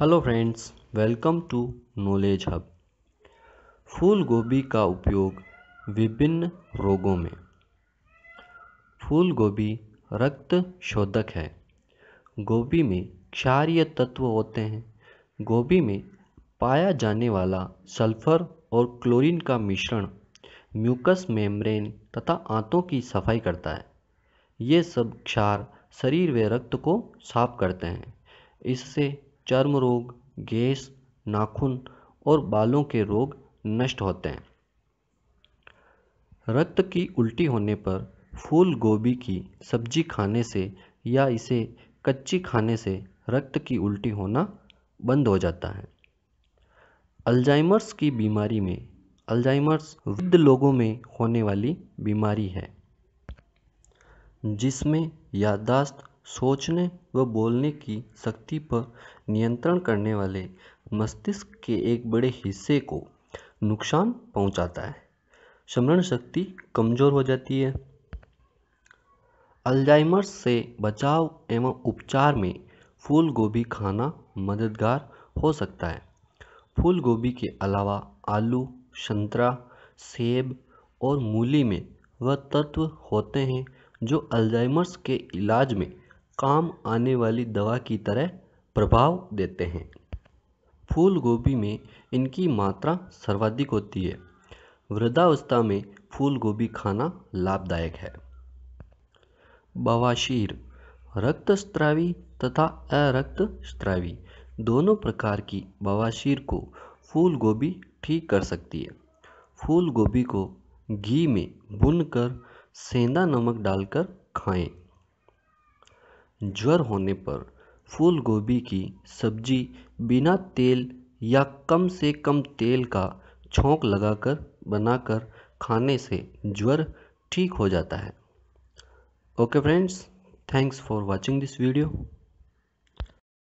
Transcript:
hello friends welcome to knowledge hub फूल गोभी का उपयोग विभिन्न रोगों में फूल गोभी रक्त शोधक है गोभी में क्षारीय तत्व होते हैं गोभी में पाया जाने वाला सल्फर और क्लोरीन का मिश्रण म्यूकस मेम्ब्रेन तथा आंतों की सफाई करता है ये सब क्षार शरीर व रक्त को साफ करते हैं इससे चर्म रोग गैस नाखून और बालों के रोग नष्ट होते हैं रक्त की उल्टी होने पर फूल गोभी की सब्जी खाने से या इसे कच्ची खाने से रक्त की उल्टी होना बंद हो जाता है अल्जाइमर्स की बीमारी में अल्जाइमर्स वृद्ध लोगों में होने वाली बीमारी है जिसमें याददाश्त सोचने व बोलने की शक्ति पर नियंत्रण करने वाले मस्तिष्क के एक बड़े हिस्से को नुकसान पहुंचाता है स्मरण शक्ति कमज़ोर हो जाती है अल्जाइमर से बचाव एवं उपचार में फूल गोभी खाना मददगार हो सकता है फूल गोभी के अलावा आलू संतरा सेब और मूली में वह तत्व होते हैं जो अल्जाइमर्स के इलाज में काम आने वाली दवा की तरह प्रभाव देते हैं फूल गोभी में इनकी मात्रा सर्वाधिक होती है वृद्धावस्था में फूल गोभी खाना लाभदायक है रक्त रक्तस्त्रावी तथा अरक्त स्त्रावी दोनों प्रकार की बवाशीर को फूल गोभी ठीक कर सकती है फूल गोभी को घी में भुन कर सेंधा नमक डालकर खाएं ज्वर होने पर फूल गोभी की सब्जी बिना तेल या कम से कम तेल का छोंक लगाकर बनाकर खाने से ज्वर ठीक हो जाता है okay friends thanks for watching this video